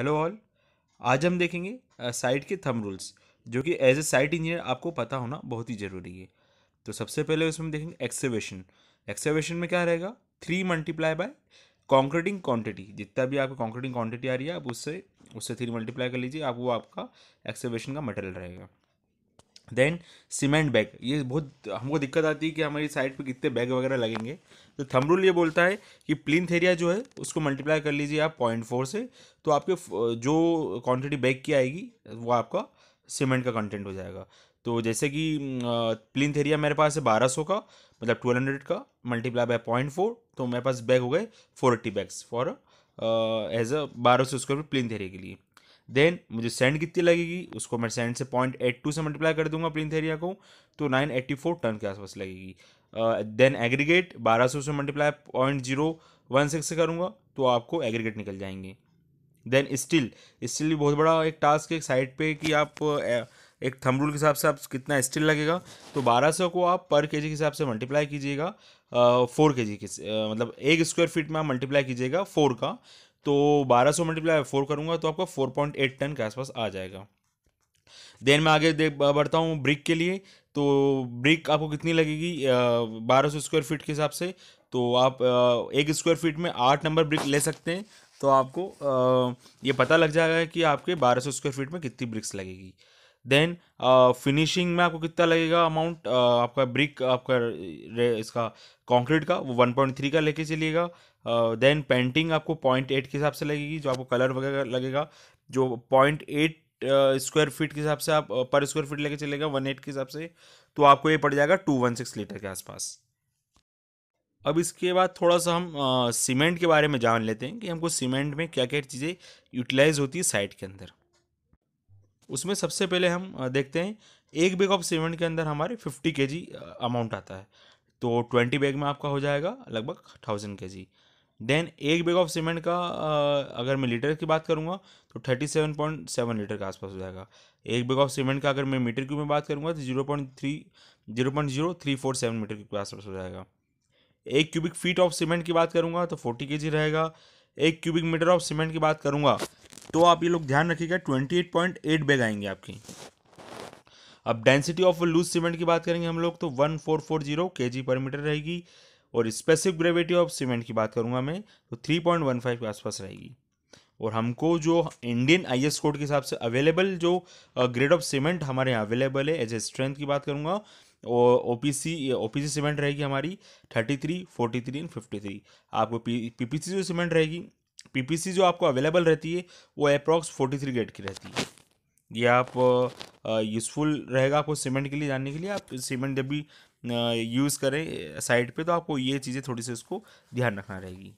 hello all आज हम देखेंगे साइट के थम रूल्स जो कि एज ए साइट इंजीनियर आपको पता होना बहुत ही ज़रूरी है तो सबसे पहले उसमें देखेंगे एक्सेवेशन एक्सेवेशन में क्या रहेगा three multiply by concreting quantity जितना भी आपको कॉन्क्रीटिंग क्वांटिटी आ रही है आप उससे उससे थ्री मल्टीप्लाई कर लीजिए आप वो आपका एक्सेवेशन का मटेरियल रहेगा देन सीमेंट बैग ये बहुत हमको दिक्कत आती है कि हमारी साइड पे कितने बैग वगैरह लगेंगे तो थम रूल ये बोलता है कि प्लिन एरिया जो है उसको मल्टीप्लाई कर लीजिए आप पॉइंट फोर से तो आपके जो क्वांटिटी बैग की आएगी वो आपका सीमेंट का कंटेंट हो जाएगा तो जैसे कि प्लिन एरिया मेरे पास है बारह सौ का मतलब ट्वेल्व हंड्रेड का मल्टीप्लाई बाय पॉइंट फोर तो मेरे पास बैग हो गए four eighty bags for as a बारह सौ स्क्वायर फीट प्लिन एरिया के लिए देन मुझे सेंड कितनी लगेगी उसको मैं सेंड से पॉइंट एट टू से मल्टीप्लाई कर दूंगा प्रिंथ एरिया को तो नाइन एट्टी फोर टन के आसपास लगेगी देन एग्रीगेट बारह सौ से multiply point zero one six से करूँगा तो आपको एग्रीगेट निकल जाएंगे देन स्टिल स्टिल भी बहुत बड़ा एक टास्क एक साइड पे कि आप एक थम रूल के हिसाब से आप कितना स्टिल लगेगा तो बारह सौ को आप पर के जी के हिसाब से मल्टीप्लाई कीजिएगा फोर के जी के मतलब एक स्क्वायर फीट में आप मल्टीप्लाई कीजिएगा फोर का तो 1200 सौ मल्टीप्लाई फोर करूँगा तो आपका 4.8 टन के आसपास आ जाएगा देन मैं आगे देख बढ़ता हूँ ब्रिक के लिए तो ब्रिक आपको कितनी लगेगी बारह सौ स्क्वायर फीट के हिसाब से तो आप आ, एक स्क्वायर फीट में आठ नंबर ब्रिक ले सकते हैं तो आपको आ, ये पता लग जाएगा कि आपके बारह सौ स्क्वायर फीट में कितनी ब्रिक्स लगेगी देन फिनिशिंग uh, में आपको कितना लगेगा अमाउंट uh, आपका ब्रिक आपका इसका कंक्रीट का वो वन पॉइंट थ्री का लेके चलिएगा देन uh, पेंटिंग आपको पॉइंट एट के हिसाब से लगेगी जो आपको कलर वगैरह लगेगा जो पॉइंट एट स्क्वायर फीट के हिसाब से आप पर स्क्वायर फीट लेके चलेगा वन एट के हिसाब से तो आपको ये पड़ जाएगा टू वन सिक्स लीटर के आसपास अब इसके बाद थोड़ा सा हम सीमेंट के बारे में जान लेते हैं कि हमको सीमेंट में क्या क्या चीज़ें यूटिलाइज होती है साइट के अंदर उसमें सबसे पहले हम देखते हैं एक बैग ऑफ सीमेंट के अंदर हमारे फिफ्टी के अमाउंट आता है तो ट्वेंटी बैग में आपका हो जाएगा लगभग थाउजेंड के जी देन एक बैग ऑफ सीमेंट का अगर मैं लीटर की बात करूँगा तो thirty seven point seven litre के आसपास हो जाएगा एक बैग ऑफ सीमेंट का अगर मैं मीटर क्यूब में बात करूँगा तो zero point three zero point zero three four seven metre cube के आसपास हो जाएगा एक क्यूबिक फीट ऑफ सीमेंट की बात करूँगा तो फोर्टी के रहेगा एक क्यूबिक मीटर ऑफ सीमेंट की बात करूँगा तो आप ये लोग ध्यान रखिएगा twenty eight point eight bag आएंगे आपकी अब डेंसिटी ऑफ लूज सीमेंट की बात करेंगे हम लोग तो वन फोर फोर जीरो के जी पर मीटर रहेगी और स्पेसिफिक ग्रेविटी ऑफ सीमेंट की बात करूँगा मैं तो थ्री पॉइंट वन फाइव के आसपास रहेगी और हमको जो इंडियन आई एस कोड के हिसाब से अवेलेबल जो ग्रेड ऑफ सीमेंट हमारे यहाँ अवेलेबल है एज ए स्ट्रेंथ की बात करूँगा और O P C O P C cement रहेगी हमारी thirty three forty three and fifty three आपको पी पी पी सी जो सीमेंट रहेगी पीपीसी जो आपको अवेलेबल रहती है वो अप्रॉक्स फोर्टी थ्री ग्रेड की रहती है ये आप यूज़फुल रहेगा आपको सीमेंट के लिए जानने के लिए आप सीमेंट जब भी यूज़ करें साइड पे तो आपको ये चीज़ें थोड़ी सी उसको ध्यान रखना रहेगी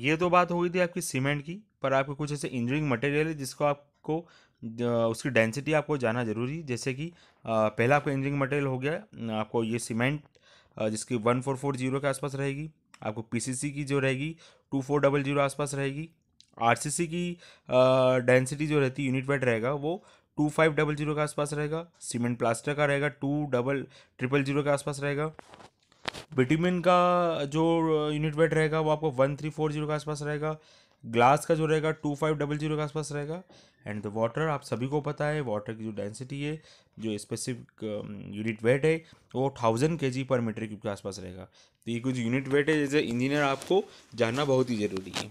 ये तो बात हो गई थी आपकी सीमेंट की पर आपके कुछ ऐसे इंजीनियरिंग मटेरियल है जिसको आपको उसकी डेंसिटी आपको जाना जरूरी जैसे कि पहला आपका इंजीनियरिंग मटेरियल हो गया आपको ये सीमेंट जिसकी वन फोर फोर जीरो के आसपास रहेगी आपको पीसीसी की जो रहेगी टू फोर डबल जीरो आसपास रहेगी सी की डेंसिटी जो रहती है यूनिट वेट रहेगा वो टू फाइव डबल जीरो के आसपास रहेगा सीमेंट प्लास्टर का रहेगा टू डबल ट्रिपल जीरो के आसपास रहेगा विटामिन का जो यूनिट वेट रहेगा वो आपको वन थ्री फोर जीरो के आसपास रहेगा ग्लास का जो रहेगा टू फाइव डबल जीरो के आसपास रहेगा एंड द वाटर आप सभी को पता है वाटर की जो डेंसिटी है जो स्पेसिफिक यूनिट वेट है वो थाउजेंड के जी पर मीटर क्यूब के आसपास रहेगा तो ये कुछ यूनिट वेट है जैसे इंजीनियर आपको जानना बहुत ही ज़रूरी है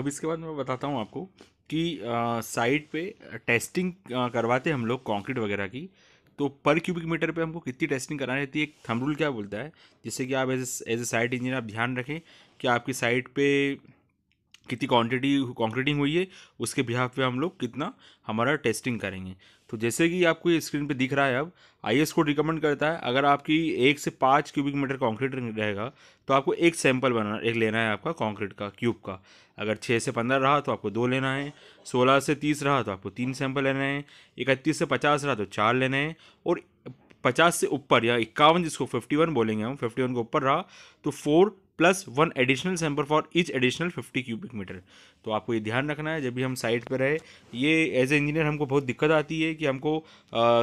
अब इसके बाद मैं बताता हूँ आपको कि साइट पे टेस्टिंग करवाते हम लोग कॉन्क्रीट वगैरह की तो पर क्यूबिक मीटर पे हमको कितनी टेस्टिंग करानी रहती है एक थम रूल क्या बोलता है जिससे कि आप as as a site engineer आप ध्यान रखें कि आपकी साइट पे कितनी क्वांटिटी कॉन्क्रीटिंग हुई है उसके बिहाफ पे हम लोग कितना हमारा टेस्टिंग करेंगे तो जैसे कि आपको ये स्क्रीन पे दिख रहा है अब आई एस कोड रिकमेंड करता है अगर आपकी एक से पाँच क्यूबिक मीटर कॉन्क्रीट रहेगा तो आपको एक सैंपल बना एक लेना है आपका कॉन्क्रीट का क्यूब का अगर छः से पंद्रह रहा तो आपको दो लेना है सोलह से तीस रहा तो आपको तीन सैंपल लेना है इकतीस से पचास रहा तो चार लेना है और पचास से ऊपर या इक्यावन जिसको फिफ्टी वन बोलेंगे हम फिफ्टी वन के ऊपर रहा तो four plus one additional sample for each additional fifty cubic metre तो आपको ये ध्यान रखना है जब भी हम साइट पर रहे ये एज ए इंजीनियर हमको बहुत दिक्कत आती है कि हमको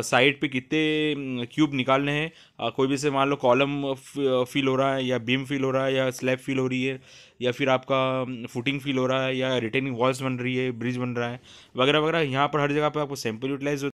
साइट पे कितने क्यूब निकालने हैं कोई भी से मान लो कॉलम फील हो रहा है या बीम फील हो रहा है या स्लैब फील हो रही है या फिर आपका फुटिंग फील हो रहा है या रिटेनिंग वॉल्स बन रही है ब्रिज बन रहा है वगैरह वगैरह यहाँ पर हर जगह पर आपको सैम्पल यूटिलाइज